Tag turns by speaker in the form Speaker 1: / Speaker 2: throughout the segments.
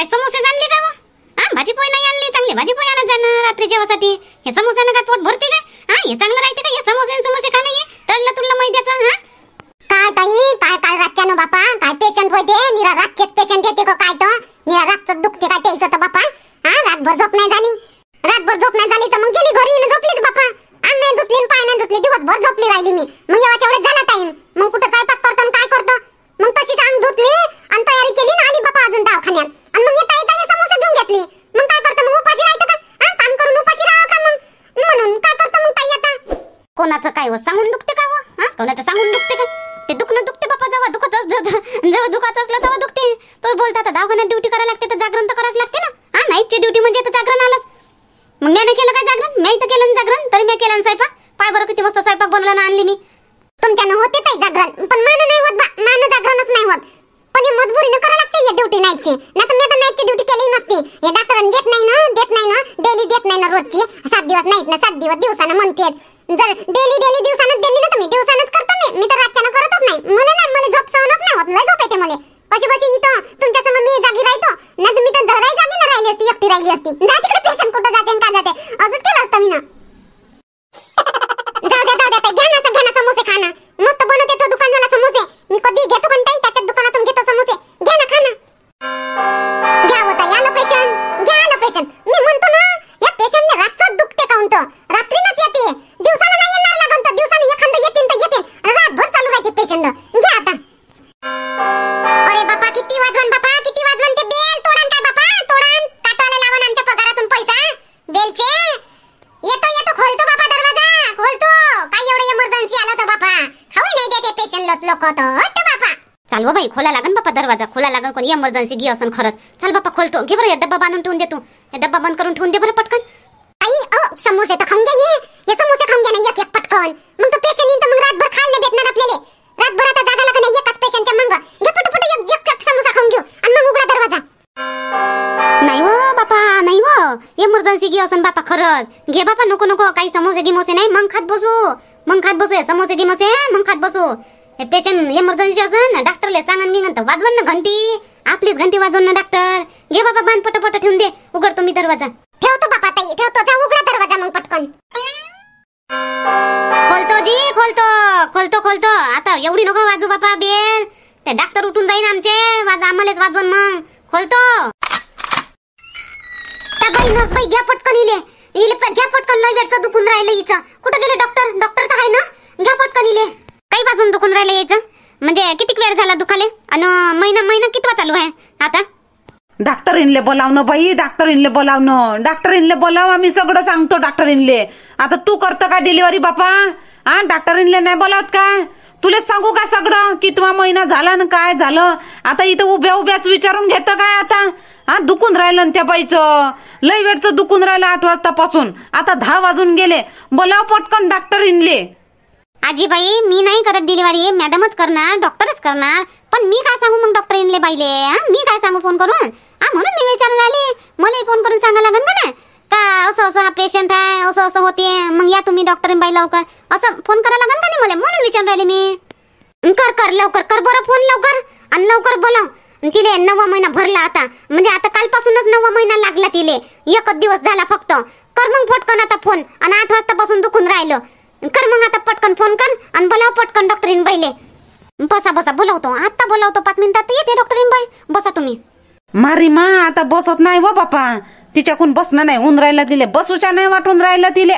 Speaker 1: काय समोसेच आणले का हा भाजी नाही आणली चांगली भाजी पोळी आणत जाणार रात्री जेवासाठी हे समोस्यानं काय पोट भरते का हा हे चांगलं राहते का हे समोसे समोसे का नाही तळलं तुळलं मैद्याचं हा
Speaker 2: काय ताई काय काल रातच्या न बापा काय पेशंट होते निरा रातचेच पेशंट येते का काय तो निरा रातचं दुखते काय त्याचं तर बापा हा रातभर झोप नाही झाली रातभर झोप नाही झाली तर मग गेली घरी न झोपली बापा अंग नाही दुखली पाय नाही दुखली दिवसभर झोपली राहिली मी मग एवढ्या झाला टाइम मग कुठं स्वयंपाक करतो काय करतो मग तशीच अंग धुतली आणि तयारी केली
Speaker 1: मजबुरीनं करावं लागते हे ड्युटी नाईटची नाही तर मी
Speaker 2: तर नाईटची ड्युटी केली नसती हे डॉक्टरांनी देत नाही ना देत नाही ना डेली देत नाही ना रोजची सात दिवस नाईट ना सात दिवस दिवसानं म्हणते
Speaker 1: लत लोक बापा चाल हो बाबा खोला लागन बापा दरवाजा खोला लागन कोणी इमर्जन्सी घे असन खरंच चल बापा खोलतो घे बरं डब्बा बांधून ठेवून देतो हे डब्बा बंद करून ठेवून दे बरं पटकन आई ओ समोसे तर खाऊन घे ये हे समोसे खाऊन घे नाही एक एक पटकन मग तो पेशंट येईन तर मग रातभर खायला भेटणार आपल्याला
Speaker 2: रातभर आता जागा लागत नाही एकाच पेशंटच्या मग घे पटपट एक एक समोसा खाऊन घेऊ आणि मग उघडा दरवाजा
Speaker 1: नाही व हो बापा नाही व हो. इमर्जन्सी घे असन बापा खरंच घे बापा नको नको काही समोसे मोसे नाही मग खात बसू मग खात बसू हे समोसे मोसे मग खात बसू पेशंट इमर्जन्सी असन ना डॉक्टरला सांगन मी म्हणतो वाजवण ना घंटी आपलीच घंटी वाजवून ना डॉक्टर घे बाबा बांध पटापट ठेवून दे उघडतो मी दरवाजा ठेवतो बाबा ताई ठेवतो जा उघडा दरवाजा मग पटकन खोलतो जी खोलतो खोलतो खोलतो आता एवढी नको वाजू बाबा बेल ते डॉक्टर उठून जाईन आमचे वाज आम्हालाच वाजवून मग खोलतो बाई नस बाई घ्या पटकन इले इले घ्या पटकन लय वेळचं दुखून राहिलं हिचं कुठं गेले डॉक्टर डॉक्टर
Speaker 3: डाक्टरीनले बोलावणं बाई डाक्टरीनले बोलावणं डाक्टरीनले बोलाव आम्ही सगळं सांगतो डाक्टरीनले आता तू करतो का डिलिव्हरी बापा हा डाक्टरीनले नाही बोलावत का तुला सांगू का सगळं कितवा महिना झाला ना काय झालं आता इथं उभ्या उभ्याच विचारून घेतं काय आता हा दुखून राहिलं ना त्या बाईचं लय वेळचं दुखून राहिलं आठ वाजतापासून आता दहा वाजून गेले बोलाव पटकन डॉक्टर इनले आजीबाई मी नाही करत डिलिव्हरी मॅडमच
Speaker 1: करणार डॉक्टरच करणार पण मी काय सांगू मग डॉक्टर इनले बाईले मी काय सांगू फोन करून हा म्हणून मी विचारून आले मलाही फोन करून सांगा लागेल ना का असं असं हा पेशंट आहे असं असं होते मग या तुम्ही डॉक्टर बाई लवकर असं फोन करा लागेल का मला म्हणून विचारून राहिले मी कर कर लवकर कर बरं फोन लवकर आणि लवकर बोलाव तिले नववा महिना भरला आता म्हणजे आता कालपासूनच नववा महिना लागला तिले एकच दिवस झाला फक्त कर मग पटकन आता फोन आणि आठ वाजतापासून दुखून राहिलो कर मग आता पटकन फोन कर आणि बोलाव पटकन डॉक्टरीन बाईले
Speaker 3: बसा बसा बोलावतो आता बोलावतो पाच मिनिटात येते डॉक्टरीन बाई बसा तुम्ही मारी मा आता बसत नाही व हो बापा तिच्याकून बसणं नाही ऊन राहिलं तिले बसूच्या नाही वाटून राहिलं तिले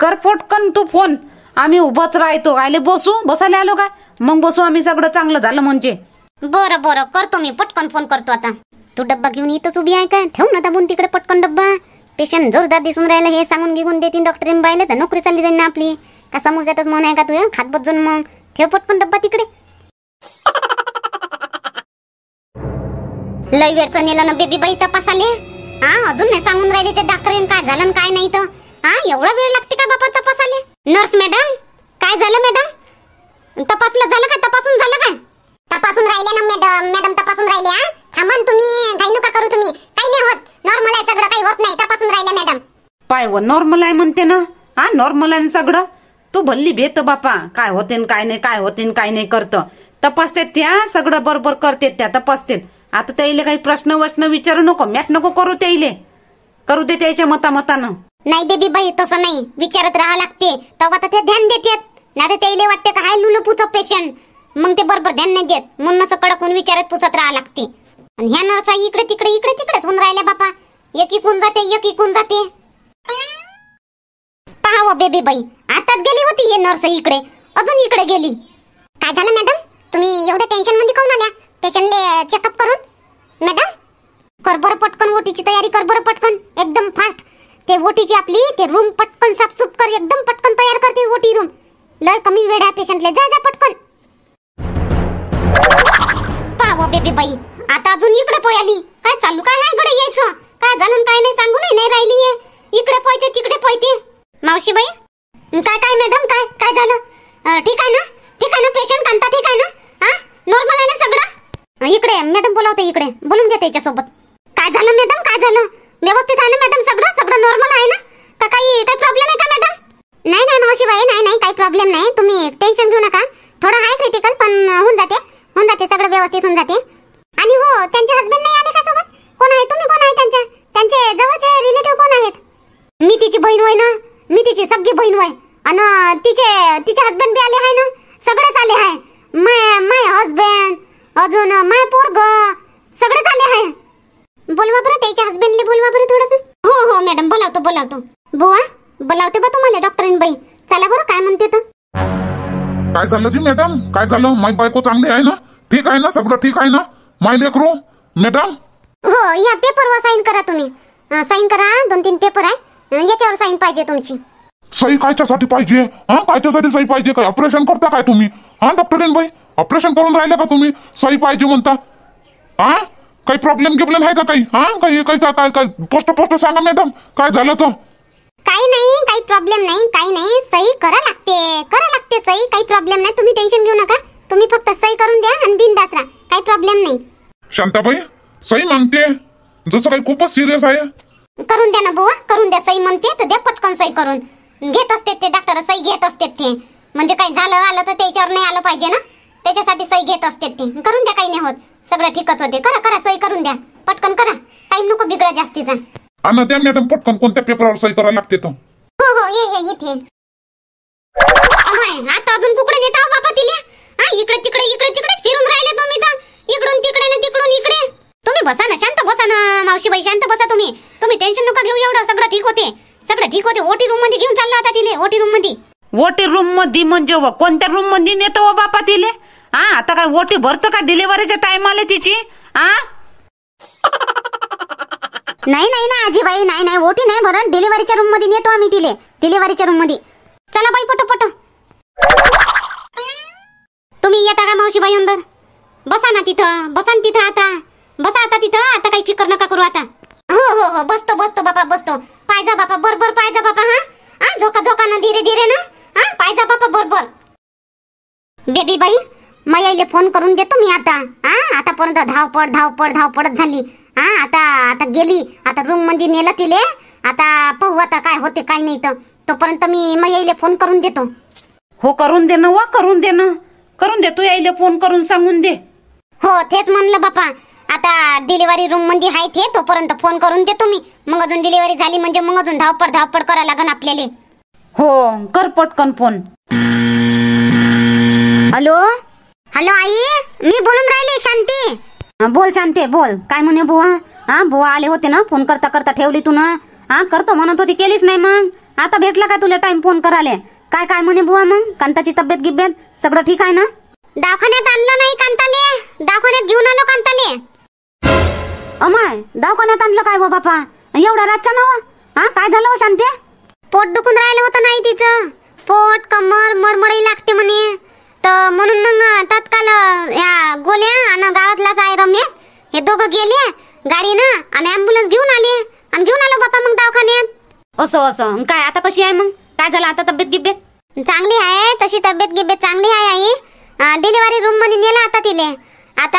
Speaker 3: कर फोटकन तू फोन आम्ही उभंच राहतो आले बसू बसायला आलो काय मग बसू आम्ही सगळं चांगलं झालं म्हणजे बरं बरं करतो मी पटकन फोन करतो आता तू डब्बा
Speaker 1: घेऊन इथंच उभी आहे का ठेवून आता म्हणून तिकडे पटकन डब्बा पेशंट जोरदार दिसून राहिला हे सांगून घेऊन देतील डॉक्टर तर नोकरी चालली जाईल ना आपली का समोर जातच म्हण आहे का तू खात बसून मग ठेव पटकन डब्बा तिकडे लय वेळचं नेलं ना बेबी बाई तपासाले हा अजून नाही सांगून राहिले ते डाक्टरीन काय झालं काय नाही तर हा एवढा वेळ लागते का बाबा तपासाले नर्स मॅडम काय झालं मॅडम तपासलं झालं का
Speaker 2: तपासून झालं का तपासून राहिले ना मॅडम मॅडम तपासून राहिले हा थांबा तुम्ही काय नका करू
Speaker 3: तुम्ही काही नाही होत नॉर्मल आहे सगळं काही होत नाही तपासून राहिले मॅडम पाय व नॉर्मल आहे म्हणते ना हा नॉर्मल आहे सगळं तू भल्ली भेट बापा काय होते काय नाही काय होतेन काय नाही करत तपासते त्या सगळं बरोबर करते त्या तपासतेत आता त्याईले काही प्रश्न वश्न विचारू नको मॅट नको करू त्याईले करू दे त्याच्या मतामतानं नाही बेबी बाई तसं नाही
Speaker 1: विचारत राहा लागते तेव्हा तर ते ध्यान देतात नाही तर वाटते का हाय लुलपूचं पेशंट मग ते बरोबर ध्यान नाही देत म्हणून असं कडकून विचारत पुसत राहा लागते आणि ह्या नर्सा इकडे तिकडे इकडे तिकडेच होऊन राहिल्या बापा एक इकून जाते एक इकून जाते पाहाव बेबी बाई आताच गेली होती हे नर्स इकडे अजून इकडे गेली काय झालं मॅडम तुम्ही एवढ्या टेन्शन मध्ये कोण आल्या पेशंटले चेकअप करून मॅडम करबर पटकन ओटीची तयारी करबर पटकन एकदम फास्ट ते ओटीची आपली ते रूम पटकन साफसूप कर एकदम पटकन तयार करते ओटी रूम लय कमी वेळ आहे पेशंटले जा जा पटकन पाव बेबी बाई आता अजून इकडे पोय आली काय चालू काय नाही इकडे यायचं काय झालं काय नाही सांगू नाही नाही राहिली इकडे पोयते तिकडे पोयते मावशी बाई काय काय मॅडम काय काय झालं ठीक आहे ना ठीक आहे ना पेशंट कांता ठीक आहे ना हा नॉर्मल आहे ना सगळं इकडे मॅडम बोलावते इकडे बोलून घेते याच्यासोबत काय झालं मॅडम काय झालं व्यवस्थित आहे ना मॅडम सगळं सगळं नॉर्मल आहे ना का काही काही प्रॉब्लेम आहे का मॅडम नाही नाही मावशी बाई नाही नाही काही प्रॉब्लेम नाही तुम्ही टेन्शन घेऊ नका थोडं आहे क्रिटिकल पण होऊन जाते होऊन जाते सगळं व्यवस्थित होऊन जाते आणि हो त्यांचे हस्बंड नाही आले का सोबत कोण आहे तुम्ही कोण आहे त्यांच्या त्यांचे जवळचे रिलेटिव्ह कोण आहेत मी तिची बहीण होय ना मी तिची सगळी बहीण होय आणि तिचे तिचे हस्बंड बी आले आहे ना सगळेच आले आहे माय माय हस्बंड अजून माय पोरग सगळं झाले आहे बोलवा बरं त्याच्या हसबेंडले बोलवा बरं थोडस हो हो मॅडम बोलावतो बोलावतो बुवा बोलावते बा तुम्हाला डॉक्टर बाई चला बरं काय म्हणते तर
Speaker 4: काय झालं जी मॅडम काय झालं माय बायको चांगली आहे ना ठीक आहे ना सगळं ठीक आहे ना माय लेकरू मॅडम
Speaker 1: हो या पेपरवर साईन करा तुम्ही साईन करा दोन तीन पेपर आहे याच्यावर साईन पाहिजे तुमची
Speaker 4: सही कायच्यासाठी पाहिजे हा कायच्यासाठी सही पाहिजे काय ऑपरेशन करता काय तुम्ही हा डॉक्टर बाई ऑपरेशन करून राहिले का तुम्ही सही पाहिजे म्हणता हा काही प्रॉब्लेम गिब्लेम आहे का काही हा काही काही काय काय काय पोस्ट पोस्ट सांगा मॅडम काय झालं तर
Speaker 1: काही नाही काही प्रॉब्लेम नाही काही नाही सही करा लागते करा लागते सही काही प्रॉब्लेम नाही तुम्ही टेन्शन घेऊ नका तुम्ही फक्त सही करून द्या आणि बिनधास्त राहा काही प्रॉब्लेम नाही
Speaker 4: शांताबाई सही
Speaker 1: मांगते जसं काही खूपच सिरियस आहे करून द्या ना बुवा करून द्या सही म्हणते तर द्या पटकन सही करून घेत असते ते डॉक्टर सही घेत असते ते म्हणजे काही झालं आलं तर त्याच्यावर नाही आलं पाहिजे ना त्याच्यासाठी सही घेत असते ते करून द्या काही नाही होत सगळं ठीकच होते करा करा सोय करून द्या पटकन करा काही नको बिघडा जास्तीचा
Speaker 4: आणि त्या मॅडम पटकन कोणत्या पेपरावर सही करायला लागते तो
Speaker 1: हो हो ये ये इथे आता अजून कुकडे नेता हो बापा तिला हा इकडे तिकडे इकडे तिकडेच फिरून राहिले तुम्ही तर इकडून तिकडे ना तिकडून इकडे तुम्ही बसा ना शांत बसा ना मावशीबाई शांत बसा तुम्ही तुम्ही टेन्शन नका घेऊ एवढं सगळं ठीक होते सगळं ठीक होते ओटी रूम मध्ये घेऊन
Speaker 3: चालला आता तिले ओटी रूम मध्ये ओटी रूम मध्ये म्हणजे कोणत्या रूम मध्ये नेतो हो बापा तिले हा आता काय ओटी भरतो का डिलिव्हरीच्या टाइम आले तिची आ
Speaker 1: नाही नाही ना आजीबाई नाही नाही ओटी नाही भरत डिलिव्हरीच्या रूम मध्ये नेतो आम्ही तिले डिलिव्हरीच्या रूम मध्ये चला बाई पटो तुम्ही येता का मावशीबाई अंदर बसा ना तिथं बसा ना तिथं आता बसा आता तिथं आता काही फिकर नका करू आता हो हो हो बसतो बसतो बापा बसतो पायजा बापा बरोबर पायजा बापा हा हा झोका झोका ना धीरे धीरे ना हा पायजा बापा बरोबर बेबी बाई मायाईले फोन करून देतो मी आता हा आतापर्यंत धावपळ धावपळ धावपळत झाली हा आता आता गेली आता रूम मध्ये नेलं तिले आता पाहू आता काय होते काय नाही तर तोपर्यंत मी मायाईले फोन करून देतो हो करून दे ना वा करून दे ना करून दे तू फोन करून सांगून दे हो तेच म्हणलं बापा आता डिलिव्हरी रूम मध्ये आहे ते तोपर्यंत फोन करून देतो मी मग अजून डिलिव्हरी झाली म्हणजे मग अजून धावपड धावपड करा लागन आपल्याला
Speaker 3: हो कर पटकन फोन हॅलो
Speaker 5: हॅलो आई मी बोलून राहिले शांती बोल शांती बोल काय म्हणे बुवा हा बुवा आले होते ना फोन करता करता ठेवली तू ना हा करतो म्हणत होती केलीच नाही मग आता भेटला का तुला टाइम फोन कराले काय काय म्हणे बुवा मग कांताची तब्येत गिब्येत सगळं ठीक आहे ना दवाखान्यात आणलं नाही कांताले दवाखान्यात घेऊन आलो कांताले अमाय दवाखान्यात आणलं काय व बापा एवढा रातच्या नव हा
Speaker 1: काय झालं हो शांती पोट दुखून राहिलं होतं नाही तिचं पोट कमर मडमडई लागते म्हणे तर म्हणून मग तत्काल या गोल्या आणि गावातला आहे रमेश हे दोघं गेले ना आणि अम्बुलन्स घेऊन आले आणि घेऊन आलो बापा मग दवाखान्यात असं असं काय आता कशी आहे मग काय झालं आता तब्येत गिब्येत चांगली आहे तशी तब्येत गिब्येत चांगली आहे आई डिलिव्हरी रूम मध्ये नेला आता तिले आता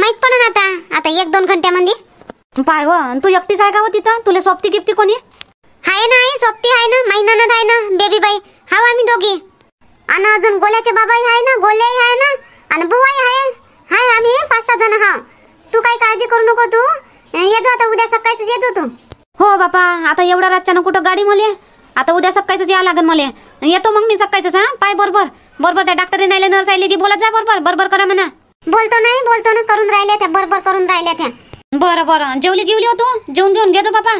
Speaker 1: माहीत पण आता आता एक दोन घंट्यामध्ये पाय व तू एकटीच आहे का व तिथं तुला सोबती गिफ्टी कोणी आहे ना आई सोबती आहे ना माई ननद आहे ना बेबी बाई हा आम्ही दोघी आणि अजून गोल्याचे बाबाही आहे ना गोल्याही आहे ना आणि बुवाही आहे हाय आम्ही पाच सहा जण हा तू काही काळजी करू नको तू येतो
Speaker 5: आता उद्या सकाळीच येतो तू हो बाबा आता एवढ्या रातच्यानं कुठं गाडी मला आता उद्या सकाळीच या लागन मला येतो मग मी सकाळीच हा पाय बरोबर बरोबर त्या डॉक्टरने नाही नर्स आले की बोलत जा बरोबर बरोबर करा म्हणा बोलतो नाही बोलतो ना करून राहिल्या त्या बरोबर करून राहिल्या त्या बरं बरं जेवली
Speaker 1: घेवली हो तू जेवून घेऊन घेतो बाबा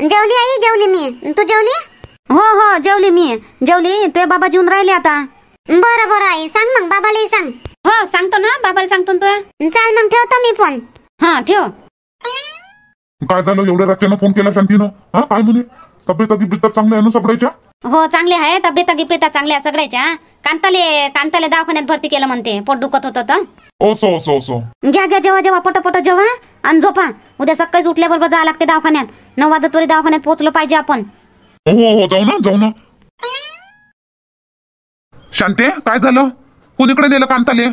Speaker 1: जेवली आई जेवली मी तू जेवली हो हो जेवली
Speaker 5: मी जेवली तुझे बाबा जेवून राहिले आता बरं बरं आई सांग मग बाबालाही सांग हो सांगतो ना बाबाला सांगतो तो चाल मग ठेवतो मी फोन हा ठेव
Speaker 4: काय झालं एवढ्या रात्रीनं फोन केला शांतीनं हा काय म्हणे तब्येत बिब्येत चांगले आहे ना सगळ्याच्या
Speaker 5: हो चांगले आहे तब्येत चांगले चांगल्या सगळ्याच्या कांताले कांताले दवाखान्यात भरती केलं म्हणते पोट दुखत होतं तर
Speaker 4: ओसो ओसो ओसो
Speaker 5: घ्या घ्या जेव्हा जेव्हा पटपट जेव्हा आणि झोपा उद्या सकाळी उठल्याबरोबर जावं लागते दवाखान्यात नऊ वाजता तरी दवाखान्यात पोहोचलो पाहिजे आपण
Speaker 4: हो हो, हो जाऊ ना जाऊ ना शांते काय झालं दिलं नेलं ताले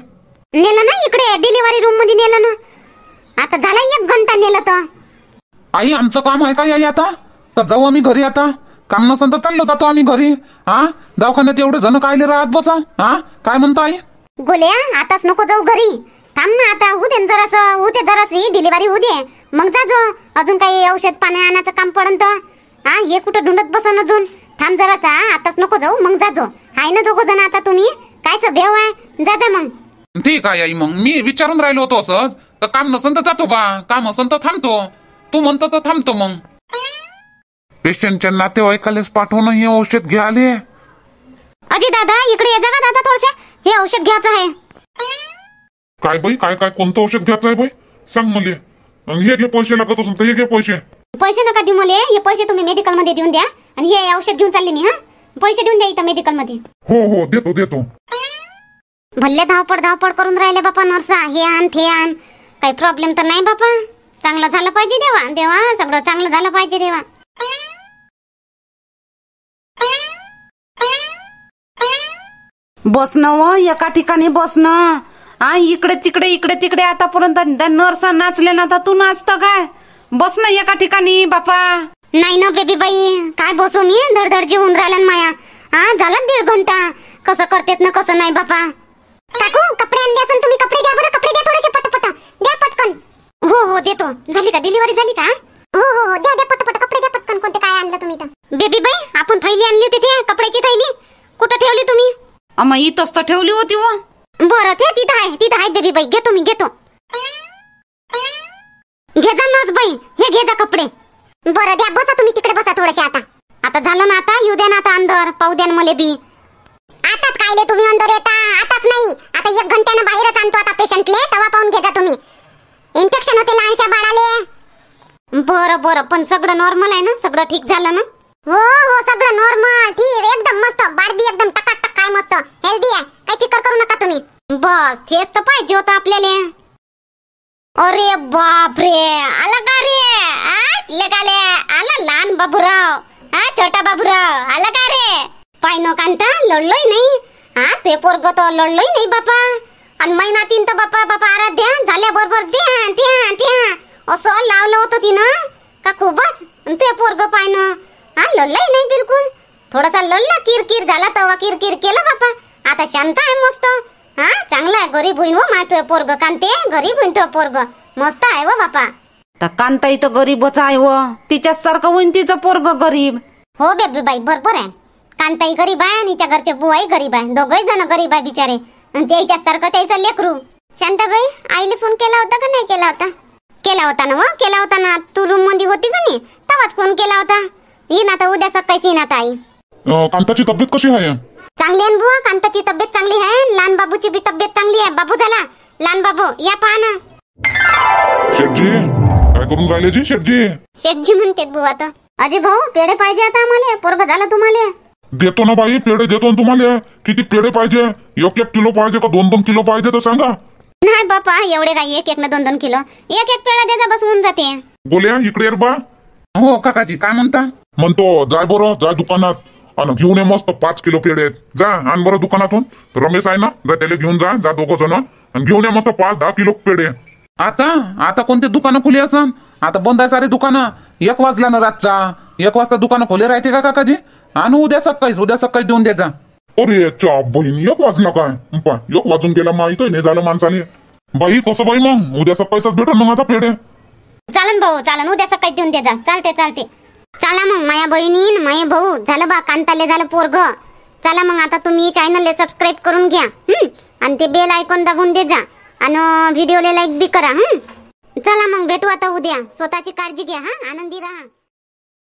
Speaker 4: नेलं ना इकडे डिलिव्हरी रूम मध्ये नेलं ना आता झाला एक घंटा नेलं तर आई आमचं काम आहे का याई आता तर जाऊ आम्ही घरी आता काम नसन तर चाललो जातो आम्ही घरी
Speaker 1: हा दवाखान्यात एवढे जण कायले राहत बसा हा काय म्हणतो आई गोल्या आताच नको जाऊ घरी थांब ना आता होऊ जरास होऊ दे जरास ही डिलिव्हरी होऊ मग जा जो अजून काही औषध पाणी आणायचं काम पडन तर हा हे कुठं ढुंडत बसन अजून थांब जरासा आताच नको जाऊ मग जा आहे ना दोघ जण आता तुम्ही कायच भेव आहे जा जा मग
Speaker 4: ठीक आहे आई मग मी विचारून राहिलो होतो असंच तर काम नसन तर जातो बा काम असन तर थांबतो
Speaker 1: तू म्हणतो तर थांबतो मग
Speaker 4: पेशंटच्या नातेवाईकालेच पाठवणं हे औषध घ्याले
Speaker 1: अजय दादा इकडे येजा जा का दादा थोडसे हे औषध घ्यायचं आहे काय बाई काय काय कोणतं औषध घ्यायचं आहे बाई सांग मले हे घे पैसे लागत असून तर हे घे पैसे पैसे नका देऊ मले हे पैसे तुम्ही मेडिकल मध्ये देऊन द्या आणि हे औषध घेऊन चालले मी हा पैसे देऊन द्या इथं मेडिकल मध्ये
Speaker 4: हो हो देतो देतो
Speaker 1: भल्ले धावपळ धावपळ करून राहिले बापा नर्सा हे आण ते आण काही प्रॉब्लेम तर नाही बापा चांगलं झालं पाहिजे देवा देवा सगळं चांगलं झालं पाहिजे देवा
Speaker 3: बसणं व हो, एका ठिकाणी बसणं आ इकडे तिकडे इकडे तिकडे आतापर्यंत नर्स नाचले ना आता तू नाचत काय बसन एका ठिकाणी बापा नाही ना बेबी बाई काय बसू मी धडधड जेवून राहिला माया
Speaker 1: हा झाला दीड घंटा कसं करतेत ना कसं नाही बापा काकू कपडे आणले असून तुम्ही कपडे द्या बरं कपडे द्या थोडेसे पटपट द्या पटकन हो हो देतो झाली का डिलिव्हरी झाली का हो हो हो द्या द्या पटपट कपडे द्या पटकन कोणते काय आणलं तुम्ही तर बेबी बाई आपण थैली आणली होती ते कपड्याची थैली कुठं ठेवली तुम्ही अमा ही तर ठेवली होती व हो. बरं ते तिथं आहे तिथं आहे बेबी बाई घेतो मी घेतो
Speaker 2: मला बी आताच कायले तुम्ही अंदर येता आताच नाही आता एक घंट्यानं बाहेरच आणतो आता पेशंटले तवा पाहून घेता तुम्ही इन्फेक्शन होते लहानशा बाळाले
Speaker 1: बरं बरं पण सगळं नॉर्मल आहे ना सगळं ठीक झालं ना हो हो सगळं नॉर्मल ठीक एकदम मस्त बाळबी एकदम टकाटक काय मस्त हेल्दी आहे काही फिकर करू नका तुम्ही बस तेच तर पाहिजे होतं आपल्याला अरे बाप रे आला का
Speaker 2: रे
Speaker 1: आला लहान बाबूराव हा छोटा बाबूराव आला का रे पाय न कांता लढलोय नाही हा ते पोरग तो लढलोय नाही बापा आणि महिना तीन तर बापा बापा आराध्या झाल्या बरोबर द्या त्या त्या असं लावलं होतं तिनं का खूपच ते पोरग पायन हा लढलंय नाही बिलकुल थोडासा लढला किरकिर झाला तवा किरकिर केलं बापा आता शांत आहे मस्त हा चांगला आहे गरीब होईन व हो मातोय पोरग कांते गरीब होईन तो पोरग मस्त आहे व हो बापा
Speaker 3: तर कांताई तर गरीबच आहे व हो. तिच्याच सारखं होईन तिचं पोरग गरीब हो बेबी बाई बरोबर आहे
Speaker 1: कांताई गरीब आहे आणि त्या घरचे बुवाई गरीब आहे दोघही जण गरीब आहे बिचारे आणि त्याच्या सारखं त्याचं लेकरू शांताबाई आईले फोन केला होता का नाही केला होता केला होता ना व केला होता ना तू रूम मध्ये होती का नाही तवाच फोन केला होता येईन आता उद्या सकाळी येईन आता आई
Speaker 4: कांताची तब्येत कशी आहे
Speaker 1: चांगली आहे बुवा कांताची तब्येत चांगली आहे लहान बाबूची बी तब्येत चांगली आहे बाबू झाला लहान बाबू या पहा ना
Speaker 4: शेठजी काय करून राहिले जी शेठजी
Speaker 1: शेटजी म्हणते बुवा आता अजे भाऊ पेढे पाहिजे आता आम्हाला पोरग झाला तुम्हाला
Speaker 4: देतो ना बाई पेढे देतो ना तुम्हाला किती पेढे पाहिजे एक एक किलो पाहिजे का दोन दोन किलो पाहिजे तर सांगा
Speaker 1: नाही बापा एवढे काय एक एक ना दोन दोन किलो एक एक पेढा देता बस होऊन जाते
Speaker 4: बोल्या इकडे बा हो काकाजी काय म्हणता म्हणतो जाय बरो जाय दुकानात आणि घेऊन ये मस्त पाच किलो पेढे जा आण बरं दुकानातून रमेश आहे ना जा त्याला घेऊन जा जा दोघं जण आणि घेऊन ये मस्त पाच दहा किलो पेढे आता आता कोणते दुकान खुली असं आता बंद आहे सारे दुकानं एक वाजला ना रातचा एक वाजता दुकानं खोले राहते का काकाजी आणि उद्या सकाळीच उद्या सकाळी देऊन द्यायचा अरे चा बहीण एक वाजला काय एक वाजून गेला माहित नाही झालं माणसाने बाई कसं बाई मग उद्या सकाळीच भेटल मग आता पेढे
Speaker 1: चालन भाऊ चालन उद्या सकाळी देऊन द्यायचा चालते चालते चला मग माया बहिणी माया भाऊ झालं बा कांताले झालं पोरग चला मग आता तुम्ही चॅनलला सबस्क्राईब करून घ्या आणि ते बेल आयकॉन दाबून दे जा आणि व्हिडिओला लाईक बी करा हं चला मग भेटू आता उद्या स्वतःची काळजी घ्या हा आनंदी राहा